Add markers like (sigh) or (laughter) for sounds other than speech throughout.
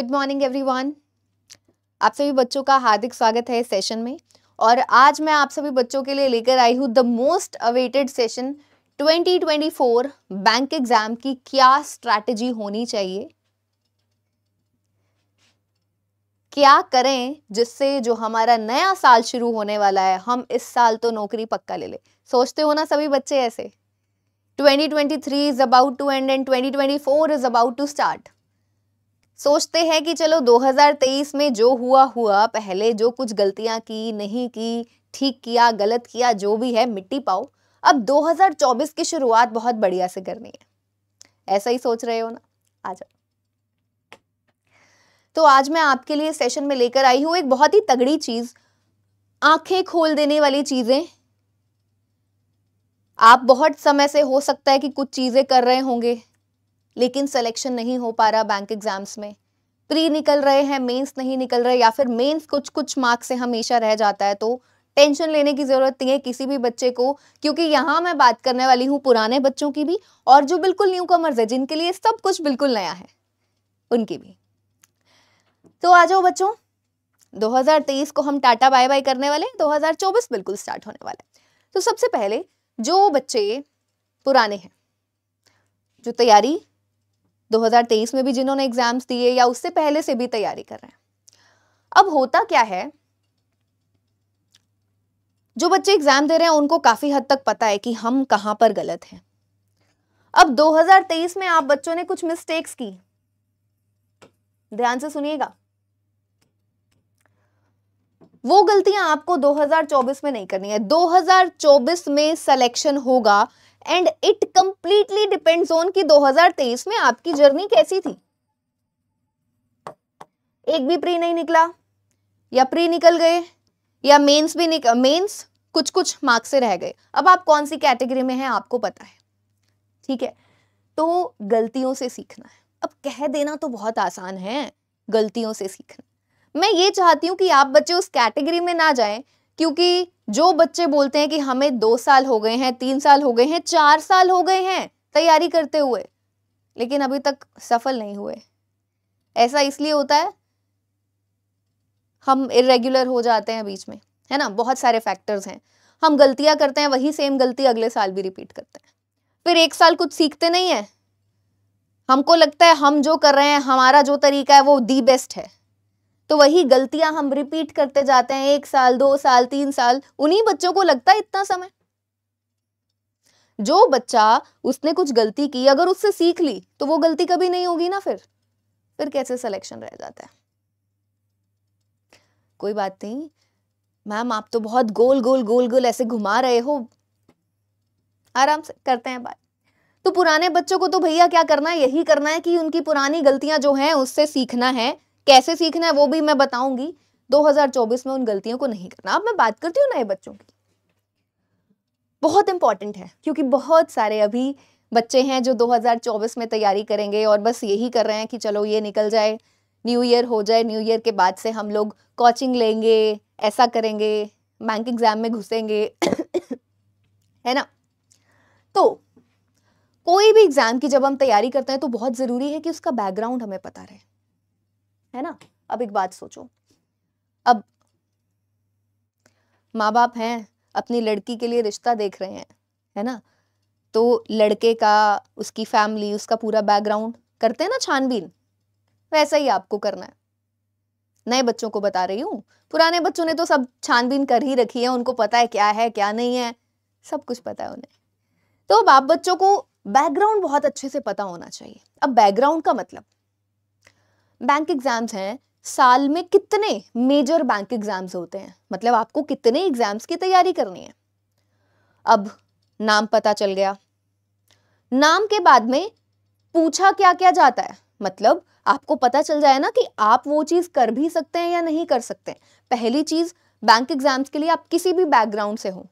good morning everyone आप सभी बच्चों का हार्दिक स्वागत है सेशन में और आज मैं आप सभी बच्चों के लिए लेकर आई हूँ the most awaited session 2024 bank exam की क्या स्ट्रैटेजी होनी चाहिए क्या करें जिससे जो हमारा नया साल शुरू होने वाला है हम इस साल तो नौकरी पक्का ले ले सोचते हो ना सभी बच्चे ऐसे 2023 is about to end and 2024 is about to start सोचते हैं कि चलो 2023 में जो हुआ हुआ पहले जो कुछ गलतियां की नहीं की ठीक किया गलत किया जो भी है मिट्टी पाओ अब 2024 की शुरुआत बहुत बढ़िया से करनी है ऐसा ही सोच रहे हो ना आ जाओ तो आज मैं आपके लिए सेशन में लेकर आई हूं एक बहुत ही तगड़ी चीज आंखें खोल देने वाली चीजें आप बहुत समय से हो सकता है कि कुछ चीजें कर रहे होंगे लेकिन सिलेक्शन नहीं हो पा रहा बैंक एग्जाम्स में प्री निकल रहे हैं मेंस नहीं निकल रहे या फिर मेंस कुछ कुछ मार्क्स से हमेशा रह जाता है तो टेंशन लेने की ज़रूरत नहीं है किसी भी बच्चे को क्योंकि यहाँ मैं बात करने वाली हूँ पुराने बच्चों की भी और जो बिल्कुल न्यू कमर्स है जिनके लिए सब कुछ बिल्कुल नया है उनकी भी तो आ जाओ बच्चों 2023 को हम टाटा बाय बाय करने वाले 2024 बिल्कुल स्टार्ट होने वाले तो सबसे पहले जो बच्चे पुराने हैं जो तैयारी 2023 में भी जिन्होंने एग्जाम्स दिए या उससे पहले से भी तैयारी कर रहे हैं अब होता क्या है जो बच्चे एग्जाम दे रहे हैं उनको काफी हद तक पता है कि हम कहां पर गलत हैं अब 2023 में आप बच्चों ने कुछ मिस्टेक्स की ध्यान से सुनिएगा वो गलतियां आपको 2024 में नहीं करनी है 2024 में सिलेक्शन होगा and it completely depends on कि 2023 में आपकी जर्नी कैसी थी एक भी प्री नहीं निकला या प्री निकल गए या मेंस भी निकल मेंस कुछ कुछ मार्क्स से रह गए अब आप कौन सी कैटेगरी में हैं आपको पता है ठीक है तो गलतियों से सीखना है अब कह देना तो बहुत आसान है गलतियों से सीखना मैं ये चाहती हूँ कि आप बच्चे उस कैटेगरी में ना जाएं क्योंकि जो बच्चे बोलते हैं कि हमें दो साल हो गए हैं तीन साल हो गए हैं चार साल हो गए हैं तैयारी करते हुए लेकिन अभी तक सफल नहीं हुए ऐसा इसलिए होता है हम इरेग्युलर हो जाते हैं बीच में है ना बहुत सारे फैक्टर्स हैं हम गलतियां करते हैं वही सेम गलती अगले साल भी रिपीट करते हैं फिर एक साल कुछ सीखते नहीं है हमको लगता है हम जो कर रहे हैं हमारा जो तरीका है वो दी बेस्ट है तो वही गलतियां हम रिपीट करते जाते हैं एक साल दो साल तीन साल उन्हीं बच्चों को लगता है इतना समय जो बच्चा उसने कुछ गलती की अगर उससे सीख ली तो वो गलती कभी नहीं होगी ना फिर फिर कैसे सिलेक्शन रह जाता है कोई बात नहीं मैम आप तो बहुत गोल गोल गोल गोल ऐसे घुमा रहे हो आराम से करते हैं बात तो पुराने बच्चों को तो भैया क्या करना है यही करना है कि उनकी पुरानी गलतियां जो हैं उससे सीखना है कैसे सीखना है वो भी मैं बताऊंगी 2024 में उन गलतियों को नहीं करना अब मैं बात करती हूँ नए बच्चों की बहुत इंपॉर्टेंट है क्योंकि बहुत सारे अभी बच्चे हैं जो 2024 में तैयारी करेंगे और बस यही कर रहे हैं कि चलो ये निकल जाए न्यू ईयर हो जाए न्यू ईयर के बाद से हम लोग कोचिंग लेंगे ऐसा करेंगे बैंक एग्जाम में घुसेंगे है ना तो कोई भी एग्ज़ाम की जब हम तैयारी करते हैं तो बहुत ज़रूरी है कि उसका बैकग्राउंड हमें पता रहे है ना अब एक बात सोचो अब माँ बाप हैं अपनी लड़की के लिए रिश्ता देख रहे हैं है ना तो लड़के का उसकी फैमिली उसका पूरा बैकग्राउंड करते हैं ना छानबीन वैसा ही आपको करना है नए बच्चों को बता रही हूँ पुराने बच्चों ने तो सब छानबीन कर ही रखी है उनको पता है क्या है क्या नहीं है सब कुछ पता है उन्हें तो अब आप बच्चों को बैकग्राउंड बहुत अच्छे से पता होना चाहिए अब बैकग्राउंड का मतलब बैंक एग्ज़ाम्स हैं साल में कितने मेजर बैंक एग्ज़ाम्स होते हैं मतलब आपको कितने एग्ज़ाम्स की तैयारी करनी है अब नाम पता चल गया नाम के बाद में पूछा क्या क्या जाता है मतलब आपको पता चल जाए ना कि आप वो चीज़ कर भी सकते हैं या नहीं कर सकते हैं पहली चीज़ बैंक एग्ज़ाम्स के लिए आप किसी भी बैकग्राउंड से हो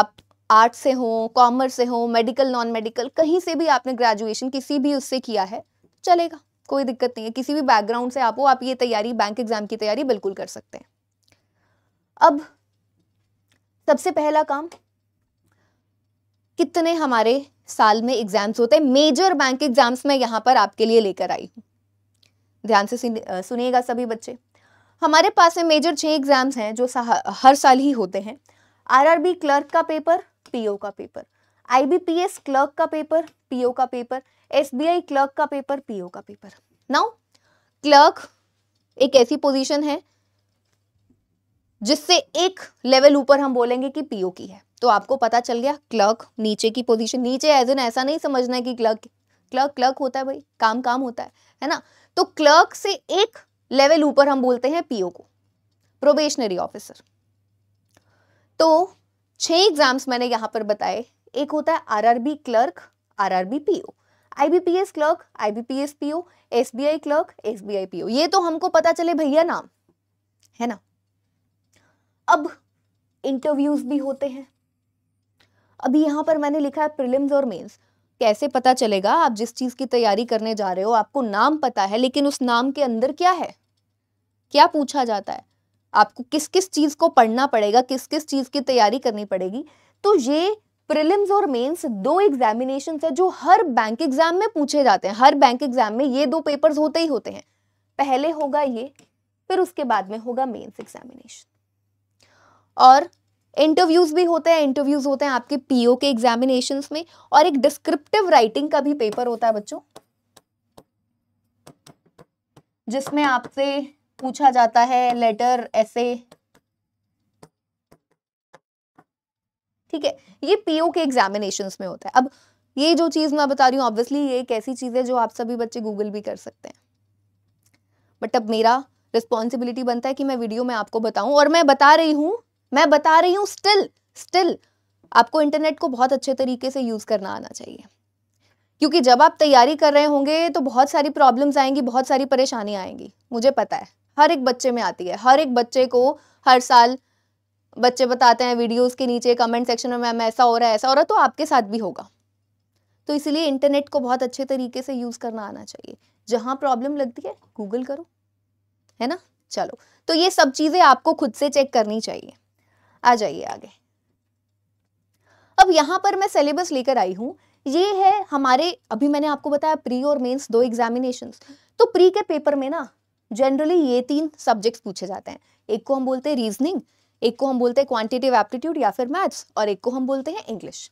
आप आर्ट से हो कॉमर्स से हो मेडिकल नॉन मेडिकल कहीं से भी आपने ग्रेजुएशन किसी भी उससे किया है चलेगा कोई दिक्कत नहीं है किसी भी बैकग्राउंड से आप हो आप ये तैयारी बैंक एग्जाम की तैयारी बिल्कुल कर सकते हैं अब सबसे पहला काम कितने हमारे साल में एग्जाम्स होते हैं मेजर बैंक एग्जाम्स में यहाँ पर आपके लिए लेकर आई हूँ ध्यान से सुनिएगा सभी बच्चे हमारे पास में मेजर छः एग्जाम्स हैं जो हर साल ही होते हैं आरआरबी क्लर्क का पेपर पीओ का पेपर आईबीपीएस क्लर्क का पेपर पीओ का पेपर एसबीआई क्लर्क का पेपर पीओ का पेपर नाउ क्लर्क एक ऐसी पोजीशन है जिससे एक लेवल ऊपर हम बोलेंगे कि पीओ की है तो आपको पता चल गया क्लर्क नीचे की पोजीशन नीचे एज एन ऐसा नहीं समझना है कि क्लर्क क्लर्क क्लर्क होता है भाई काम काम होता है है ना तो क्लर्क से एक लेवल ऊपर हम बोलते हैं पीओ को प्रोबेशनरी ऑफिसर तो छह एग्जाम्स मैंने यहां पर बताए एक होता है RRB clerk RRB PO IBPS clerk IBPS PO SBI clerk SBI PO ये तो हमको पता चले भैया नाम है ना अब इंटरव्यूज भी होते हैं अभी यहां पर मैंने लिखा है प्रिलिम्स और मेंस कैसे पता चलेगा आप जिस चीज की तैयारी करने जा रहे हो आपको नाम पता है लेकिन उस नाम के अंदर क्या है क्या पूछा जाता है आपको किस किस चीज को पढ़ना पड़ेगा किस किस चीज की तैयारी करनी पड़ेगी तो ये प्रिलिम्स और मेंस दो एग्जामिनेशन है जो हर बैंक एग्जाम में पूछे जाते हैं हर बैंक एग्जाम में ये दो पेपर्स होते ही होते हैं पहले होगा ये फिर उसके बाद में होगा मेंस एग्जामिनेशन और इंटरव्यूज भी होते हैं इंटरव्यूज होते हैं आपके पीओ के एग्जामिनेशन में और एक डिस्क्रिप्टिव राइटिंग का भी पेपर होता है बच्चों जिसमें आपसे पूछा जाता है लेटर ऐसे ठीक है ये पीओ के एग्जामिनेशन में होता है अब ये जो चीज़ मैं बता रही हूँ ऑब्वियसली ये एक ऐसी चीज़ है जो आप सभी बच्चे गूगल भी कर सकते हैं बट अब मेरा रिस्पॉन्सिबिलिटी बनता है कि मैं वीडियो में आपको बताऊं और मैं बता रही हूँ मैं बता रही हूँ स्टिल स्टिल आपको इंटरनेट को बहुत अच्छे तरीके से यूज़ करना आना चाहिए क्योंकि जब आप तैयारी कर रहे होंगे तो बहुत सारी प्रॉब्लम्स आएंगी बहुत सारी परेशानी आएंगी मुझे पता है हर एक बच्चे में आती है हर एक बच्चे को हर साल बच्चे बताते हैं वीडियोस के नीचे कमेंट सेक्शन में मैम ऐसा हो रहा है ऐसा हो रहा है तो आपके साथ भी होगा तो इसीलिए इंटरनेट को बहुत अच्छे तरीके से यूज़ करना आना चाहिए जहाँ प्रॉब्लम लगती है गूगल करो है ना चलो तो ये सब चीज़ें आपको खुद से चेक करनी चाहिए आ जाइए आगे अब यहाँ पर मैं सिलेबस लेकर आई हूँ ये है हमारे अभी मैंने आपको बताया प्री और मेंस दो एग्जामिनेशन तो प्री के पेपर में ना जनरली ये तीन सब्जेक्ट्स पूछे जाते हैं एक को हम बोलते हैं रीजनिंग एक को हम बोलते हैं क्वांटिटिव एप्टीट्यूड या फिर मैथ्स और एक को हम बोलते हैं इंग्लिश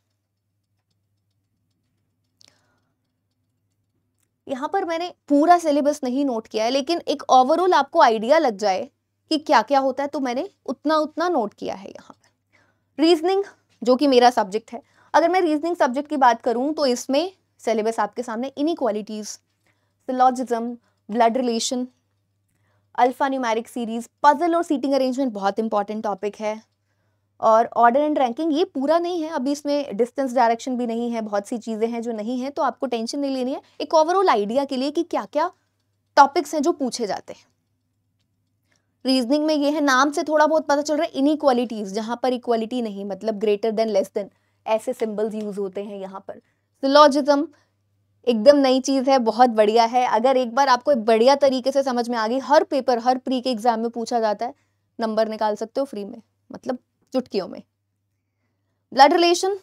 यहां पर मैंने पूरा सिलेबस नहीं नोट किया है लेकिन एक ओवरऑल आपको आइडिया लग जाए कि क्या क्या होता है तो मैंने उतना उतना नोट किया है यहाँ पर रीजनिंग जो कि मेरा सब्जेक्ट है अगर मैं रीजनिंग सब्जेक्ट की बात करूं तो इसमें सिलेबस आपके सामने inequalities syllogism blood relation alpha numeric series puzzle और सीटिंग अरेंजमेंट बहुत इंपॉर्टेंट टॉपिक है और ऑर्डर एंड रैंकिंग ये पूरा नहीं है अभी इसमें डिस्टेंस डायरेक्शन भी नहीं है बहुत सी चीज़ें हैं जो नहीं है तो आपको टेंशन नहीं लेनी है एक ओवरऑल आइडिया के लिए कि क्या क्या टॉपिक्स हैं जो पूछे जाते हैं रीजनिंग में ये है नाम से थोड़ा बहुत पता चल रहा है इनइक्वालिटीज़ जहाँ पर इक्वालिटी नहीं मतलब ग्रेटर देन लेस देन ऐसे सिम्बल्स यूज़ होते हैं यहाँ पर लॉजिज्म एकदम नई चीज़ है बहुत बढ़िया है अगर एक बार आपको बढ़िया तरीके से समझ में आ गई हर पेपर हर प्री के एग्ज़ाम में पूछा जाता है नंबर निकाल सकते हो फ्री में मतलब चुटकियों में ब्लड रिलेशन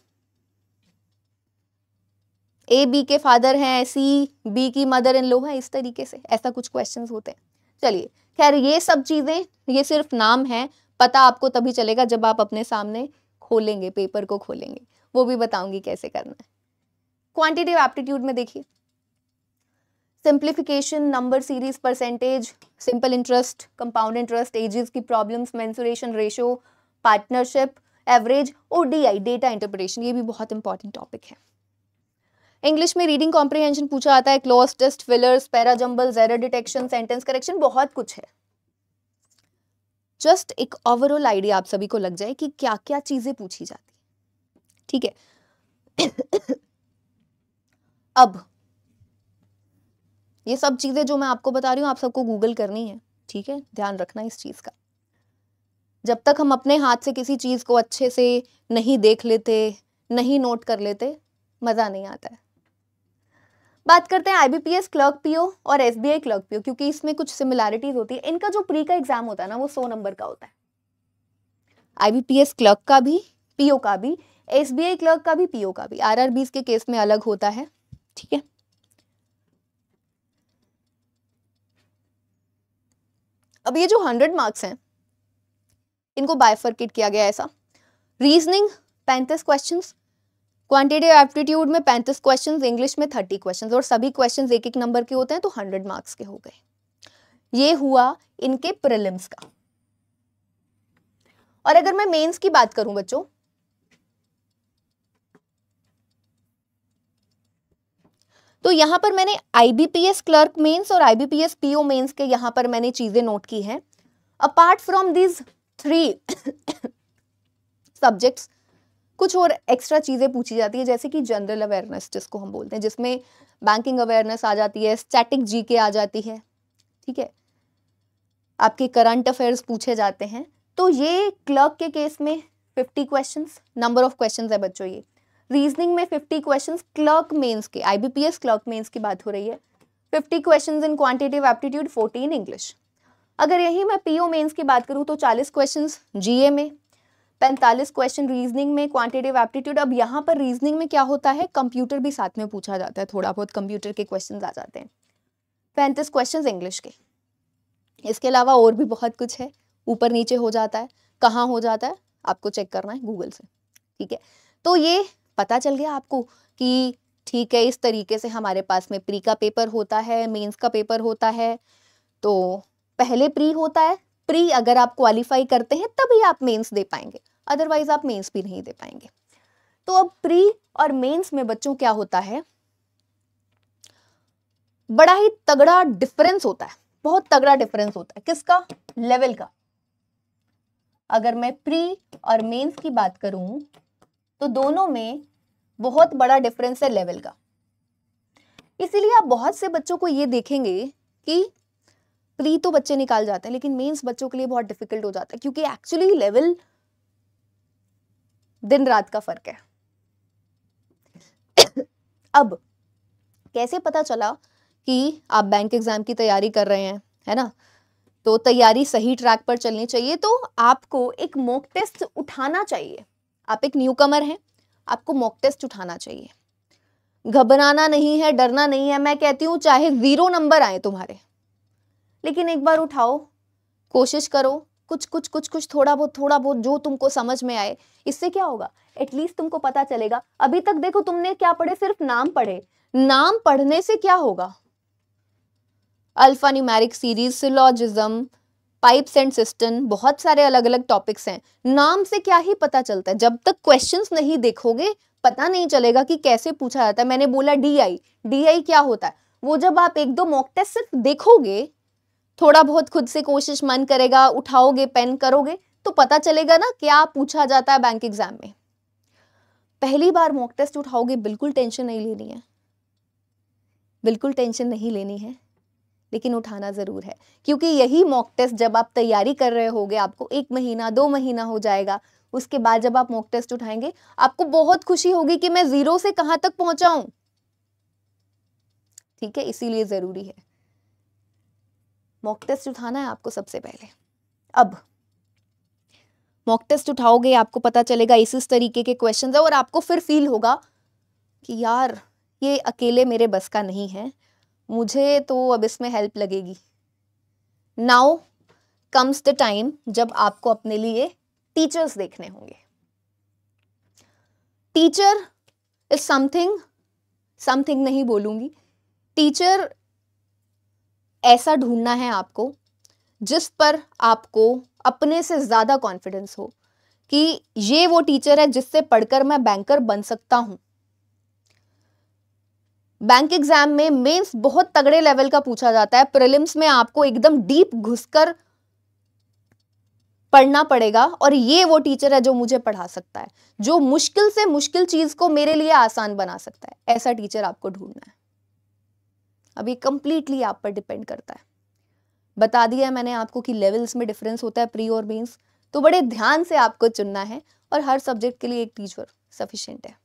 ए बी के फादर हैं सी बी की मदर इन लो है इस तरीके से ऐसा कुछ क्वेश्चंस होते हैं चलिए खैर ये सब चीज़ें ये सिर्फ नाम है पता आपको तभी चलेगा जब आप अपने सामने खोलेंगे पेपर को खोलेंगे वो भी बताऊंगी कैसे करना है क्वांटिटिव एप्टीट्यूड में देखिए simplification number series percentage simple interest compound interest ages की problems mensuration ratio partnership average और डी आई डेटा इंटरप्रिटेशन ये भी बहुत इंपॉर्टेंट टॉपिक है इंग्लिश में रीडिंग कॉम्प्रीहेंशन पूछा आता है cloze test fillers parajumble error detection sentence correction बहुत कुछ है जस्ट एक ओवरऑल आइडिया आप सभी को लग जाए कि क्या क्या चीज़ें पूछी जाती ठीक है अब ये सब चीज़ें जो मैं आपको बता रही हूं आप सबको गूगल करनी है ठीक है ध्यान रखना इस चीज़ का जब तक हम अपने हाथ से किसी चीज़ को अच्छे से नहीं देख लेते नहीं नोट कर लेते मज़ा नहीं आता है बात करते हैं आईबीपीएस क्लर्क पीओ और एसबीआई क्लर्क पीओ क्योंकि इसमें कुछ सिमिलैरिटीज होती है इनका जो प्री का एग्जाम होता है ना वो सौ नंबर का होता है आईबीपीएस क्लर्क का भी पीओ का भी एसबीआई क्लर्क का भी पीओ का भी आरआरबीस के केस में अलग होता है ठीक है अब ये जो हंड्रेड मार्क्स हैं इनको बायफर्किट किया गया ऐसा रीजनिंग पैंतीस क्वेश्चन क्वांटिटी एप्टीट्यूड में पैंतीस क्वेश्चन इंग्लिश में थर्टी क्वेश्चन और सभी क्वेश्चन एक एक नंबर के होते हैं तो हंड्रेड मार्क्स के हो गए ये हुआ इनके प्रिलिम्स का और अगर मैं मेंस की बात करूं बच्चों तो यहाँ पर मैंने आईबीपीएस क्लर्क मेन्स और आईबीपीएस पीओ मेन्स के यहाँ पर मैंने चीज़ें नोट की हैं apart from these three subjects कुछ और एक्स्ट्रा चीज़ें पूछी जाती है जैसे कि जनरल अवेयरनेस जिसको हम बोलते हैं जिसमें बैंकिंग अवेयरनेस आ जाती है स्टैटिक जी के आ जाती है ठीक है आपके करंट अफेयर्स पूछे जाते हैं तो ये क्लर्क के केस में fifty questions number of questions है बच्चों ये रीजनिंग में 50 क्वेश्चंस क्लर्क मेंस के आईबीपीएस क्लर्क मेंस की बात हो रही है 50 questions in quantitative aptitude 14 English अगर यही मैं पीओ मेंस की बात करूँ तो 40 क्वेश्चंस जीए में 45 क्वेश्चन रीजनिंग में क्वांटिटेटिव एप्टीट्यूड अब यहाँ पर रीजनिंग में क्या होता है कंप्यूटर भी साथ में पूछा जाता है थोड़ा बहुत कंप्यूटर के क्वेश्चन आ जाते हैं पैंतीस क्वेश्चन इंग्लिश के इसके अलावा और भी बहुत कुछ है ऊपर नीचे हो जाता है कहाँ हो जाता है आपको चेक करना है गूगल से ठीक है तो ये पता चल गया आपको कि ठीक है इस तरीके से हमारे पास में प्री का पेपर होता है मेंस का पेपर होता है तो पहले प्री होता है प्री अगर आप क्वालिफाई करते हैं तभी आप मेंस दे पाएंगे अदरवाइज आप मेंस भी नहीं दे पाएंगे तो अब प्री और मेंस में बच्चों क्या होता है बड़ा ही तगड़ा डिफरेंस होता है बहुत तगड़ा डिफरेंस होता है किसका लेवल का अगर मैं प्री और मेंस की बात करूं तो दोनों में बहुत बड़ा डिफरेंस है लेवल का इसीलिए आप बहुत से बच्चों को ये देखेंगे कि प्री तो बच्चे निकाल जाते हैं लेकिन मेंस बच्चों के लिए बहुत डिफिकल्ट हो जाता है क्योंकि एक्चुअली लेवल दिन रात का फर्क है अब कैसे पता चला कि आप बैंक एग्जाम की तैयारी कर रहे हैं है ना तो तैयारी सही ट्रैक पर चलनी चाहिए तो आपको एक मॉक टेस्ट उठाना चाहिए आप एक न्यू कमर हैं आपको मॉक टेस्ट उठाना चाहिए घबराना नहीं है डरना नहीं है मैं कहती हूँ चाहे ज़ीरो नंबर आए तुम्हारे लेकिन एक बार उठाओ कोशिश करो कुछ कुछ कुछ कुछ थोड़ा बहुत थोड़ा बहुत जो तुमको समझ में आए इससे क्या होगा एटलीस्ट तुमको पता चलेगा अभी तक देखो तुमने क्या पढ़े सिर्फ नाम पढ़े नाम पढ़ने से क्या होगा alpha numeric series syllogism pipes and cistern बहुत सारे अलग अलग टॉपिक्स हैं नाम से क्या ही पता चलता है जब तक क्वेश्चंस नहीं देखोगे पता नहीं चलेगा कि कैसे पूछा जाता है मैंने बोला डीआई डीआई क्या होता है वो जब आप एक दो मॉक टेस्ट सिर्फ देखोगे थोड़ा बहुत खुद से कोशिश मन करेगा उठाओगे पेन करोगे तो पता चलेगा ना क्या पूछा जाता है बैंक एग्जाम में पहली बार मॉक टेस्ट उठाओगे बिल्कुल टेंशन नहीं लेनी है बिल्कुल टेंशन नहीं लेनी है लेकिन उठाना ज़रूर है क्योंकि यही मॉक टेस्ट जब आप तैयारी कर रहे होगे आपको एक महीना दो महीना हो जाएगा उसके बाद जब आप मॉक टेस्ट उठाएंगे आपको बहुत खुशी होगी कि मैं ज़ीरो से कहाँ तक पहुँचा ठीक है इसीलिए ज़रूरी है मॉक टेस्ट उठाना है आपको सबसे पहले अब मॉक टेस्ट उठाओगे आपको पता चलेगा इस इस तरीके के क्वेश्चन है और आपको फिर फील होगा कि यार ये अकेले मेरे बस का नहीं है मुझे तो अब इसमें हेल्प लगेगी नाउ कम्स द टाइम जब आपको अपने लिए टीचर्स देखने होंगे टीचर इज समथिंग समथिंग नहीं बोलूंगी टीचर ऐसा ढूंढना है आपको जिस पर आपको अपने से ज़्यादा कॉन्फिडेंस हो कि ये वो टीचर है जिससे पढ़कर मैं बैंकर बन सकता हूं बैंक एग्जाम में मेंस बहुत तगड़े लेवल का पूछा जाता है प्रिलिम्स में आपको एकदम डीप घुसकर पढ़ना पड़ेगा और ये वो टीचर है जो मुझे पढ़ा सकता है जो मुश्किल से मुश्किल चीज को मेरे लिए आसान बना सकता है ऐसा टीचर आपको ढूंढना है अब ये कंप्लीटली आप पर डिपेंड करता है बता दिया मैंने आपको कि लेवल्स में डिफरेंस होता है प्री और मेन्स तो बड़े ध्यान से आपको चुनना है और हर सब्जेक्ट के लिए एक टीचर सफिशियंट है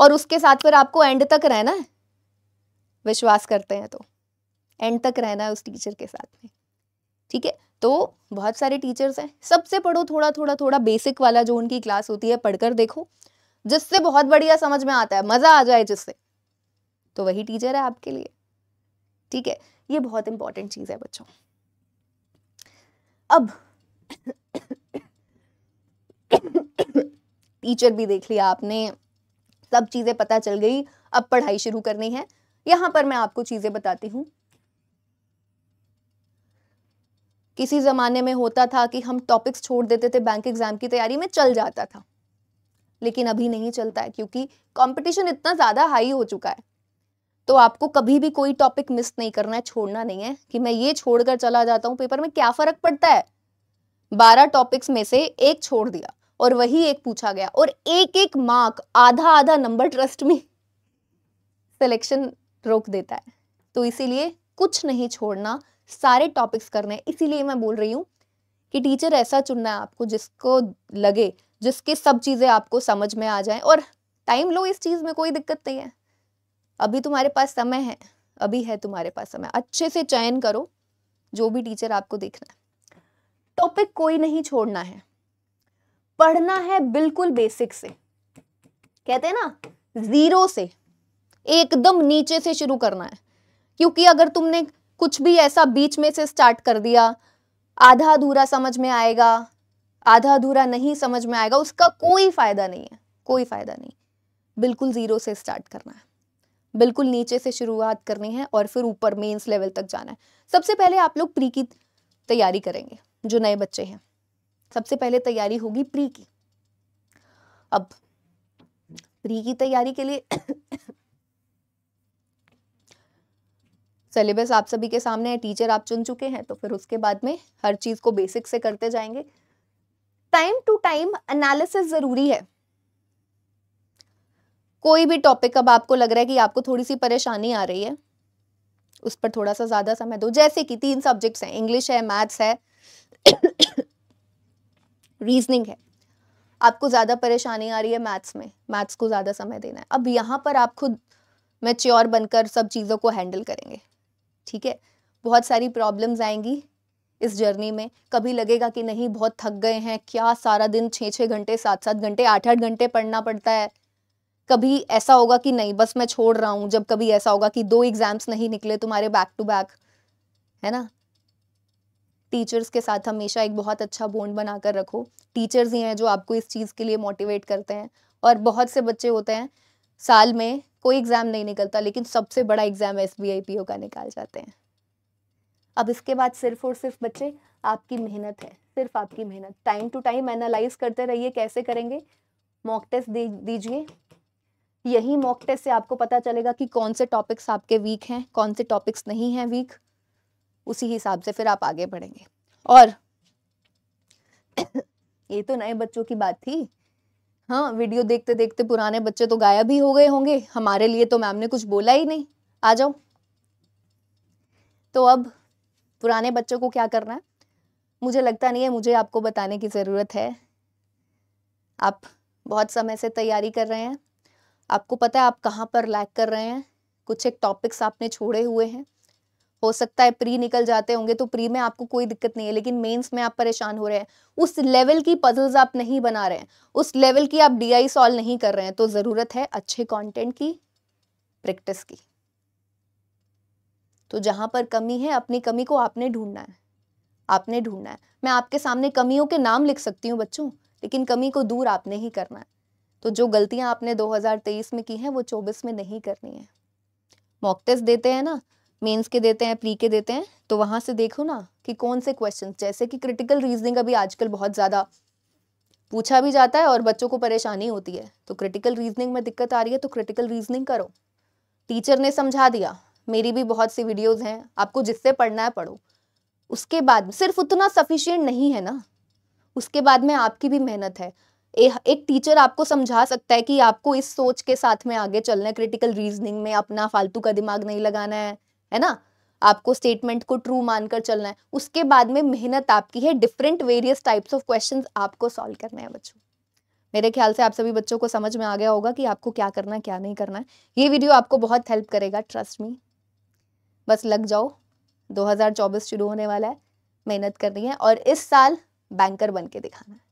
और उसके साथ फिर आपको एंड तक रहना है विश्वास करते हैं तो एंड तक रहना है उस टीचर के साथ में ठीक है तो बहुत सारे टीचर्स हैं सबसे पढ़ो थोड़ा थोड़ा थोड़ा बेसिक वाला जो उनकी क्लास होती है पढ़कर देखो जिससे बहुत बढ़िया समझ में आता है मज़ा आ जाए जिससे तो वही टीचर है आपके लिए ठीक है ये बहुत इंपॉर्टेंट चीज़ है बच्चों अब टीचर (coughs) भी देख लिया आपने सब चीज़ें पता चल गई अब पढ़ाई शुरू करनी है यहां पर मैं आपको चीज़ें बताती हूं किसी ज़माने में होता था कि हम टॉपिक्स छोड़ देते थे बैंक एग्ज़ाम की तैयारी में चल जाता था लेकिन अभी नहीं चलता है क्योंकि कंपटीशन इतना ज़्यादा हाई हो चुका है तो आपको कभी भी कोई टॉपिक मिस नहीं करना है छोड़ना नहीं है कि मैं ये छोड़कर चला जाता हूँ पेपर में क्या फ़र्क पड़ता है बारह टॉपिक्स में से एक छोड़ दिया और वही एक पूछा गया और एक एक मार्क आधा आधा नंबर ट्रस्ट में सिलेक्शन रोक देता है तो इसीलिए कुछ नहीं छोड़ना सारे टॉपिक्स करने इसीलिए मैं बोल रही हूँ कि टीचर ऐसा चुनना है आपको जिसको लगे जिसके सब चीज़ें आपको समझ में आ जाएं और टाइम लो इस चीज़ में कोई दिक्कत नहीं है अभी तुम्हारे पास समय है अभी है तुम्हारे पास समय अच्छे से चयन करो जो भी टीचर आपको देखना है टॉपिक कोई नहीं छोड़ना है पढ़ना है बिल्कुल बेसिक से कहते हैं ना जीरो से एकदम नीचे से शुरू करना है क्योंकि अगर तुमने कुछ भी ऐसा बीच में से स्टार्ट कर दिया आधा अधूरा समझ में आएगा आधा अधूरा नहीं समझ में आएगा उसका कोई फायदा नहीं है कोई फायदा नहीं बिल्कुल जीरो से स्टार्ट करना है बिल्कुल नीचे से शुरुआत करनी है और फिर ऊपर मेंस लेवल तक जाना है सबसे पहले आप लोग प्री की तैयारी करेंगे जो नए बच्चे हैं सबसे पहले तैयारी होगी प्री की अब प्री की तैयारी के लिए सिलेबस आप सभी के सामने है टीचर आप चुन चुके हैं तो फिर उसके बाद में हर चीज को बेसिक से करते जाएंगे टाइम टू टाइम एनालिसिस जरूरी है कोई भी टॉपिक अब आपको लग रहा है कि आपको थोड़ी सी परेशानी आ रही है उस पर थोड़ा सा ज्यादा समय दो जैसे कि तीन सब्जेक्ट्स हैं इंग्लिश है मैथ्स है रीजनिंग है आपको ज़्यादा परेशानी आ रही है मैथ्स में मैथ्स को ज़्यादा समय देना है अब यहाँ पर आप खुद मेच्योर बनकर सब चीज़ों को हैंडल करेंगे ठीक है बहुत सारी प्रॉब्लम्स आएंगी इस जर्नी में कभी लगेगा कि नहीं बहुत थक गए हैं क्या सारा दिन छः छः घंटे सात सात घंटे आठ आठ घंटे पढ़ना पड़ता है कभी ऐसा होगा कि नहीं बस मैं छोड़ रहा हूँ जब कभी ऐसा होगा कि दो एग्ज़ाम्स नहीं निकले तुम्हारे बैक टू बैक है ना टीचर्स के साथ हमेशा एक बहुत अच्छा बॉन्ड बनाकर रखो टीचर्स ही हैं जो आपको इस चीज़ के लिए मोटिवेट करते हैं और बहुत से बच्चे होते हैं साल में कोई एग्ज़ाम नहीं निकलता लेकिन सबसे बड़ा एग्ज़ाम एस बी का निकाल जाते हैं अब इसके बाद सिर्फ और सिर्फ बच्चे आपकी मेहनत है सिर्फ आपकी मेहनत टाइम टू टाइम एनालाइज करते रहिए कैसे करेंगे मॉक टेस्ट दे दीजिए यही मॉक टेस्ट से आपको पता चलेगा कि कौन से टॉपिक्स आपके वीक हैं कौन से टॉपिक्स नहीं हैं वीक उसी हिसाब से फिर आप आगे बढ़ेंगे और (coughs) ये तो नए बच्चों की बात थी हाँ वीडियो देखते देखते पुराने बच्चे तो गायब ही हो गए होंगे हमारे लिए तो मैम ने कुछ बोला ही नहीं आ जाओ तो अब पुराने बच्चों को क्या करना है मुझे लगता नहीं है मुझे आपको बताने की ज़रूरत है आप बहुत समय से तैयारी कर रहे हैं आपको पता है आप कहाँ पर लैक कर रहे हैं कुछ एक टॉपिक्स आपने छोड़े हुए हैं हो सकता है प्री निकल जाते होंगे तो प्री में आपको कोई दिक्कत नहीं है लेकिन मेंस में आप परेशान हो रहे हैं उस लेवल की पजल्स आप नहीं बना रहे हैं उस लेवल की आप डी आई सॉल्व नहीं कर रहे हैं तो ज़रूरत है अच्छे कॉन्टेंट की प्रैक्टिस की तो जहां पर कमी है अपनी कमी को आपने ढूंढना है आपने ढूंढना है मैं आपके सामने कमियों के नाम लिख सकती हूँ बच्चों लेकिन कमी को दूर आपने ही करना है तो जो गलतियां आपने 2023 में की हैं वो 24 में नहीं करनी है मॉक टेस्ट देते हैं ना मेंस के देते हैं प्री के देते हैं तो वहां से देखो ना कि कौन से क्वेश्चन जैसे कि क्रिटिकल रीजनिंग अभी आजकल बहुत ज़्यादा पूछा भी जाता है और बच्चों को परेशानी होती है तो क्रिटिकल रीजनिंग में दिक्कत आ रही है तो क्रिटिकल रीजनिंग करो टीचर ने समझा दिया मेरी भी बहुत सी वीडियोज़ हैं आपको जिससे पढ़ना है पढ़ो उसके बाद सिर्फ उतना सफिशियंट नहीं है ना उसके बाद में आपकी भी मेहनत है ए, एक टीचर आपको समझा सकता है कि आपको इस सोच के साथ में आगे चलना है क्रिटिकल रीजनिंग में अपना फालतू का दिमाग नहीं लगाना है है ना आपको स्टेटमेंट को ट्रू मानकर चलना है उसके बाद में मेहनत आपकी है different various types of questions आपको सॉल्व करने हैं बच्चों मेरे ख्याल से आप सभी बच्चों को समझ में आ गया होगा कि आपको क्या करना है क्या नहीं करना है ये वीडियो आपको बहुत हेल्प करेगा ट्रस्ट मी बस लग जाओ दो शुरू होने वाला है मेहनत करनी है और इस साल बैंकर बन के दिखाना है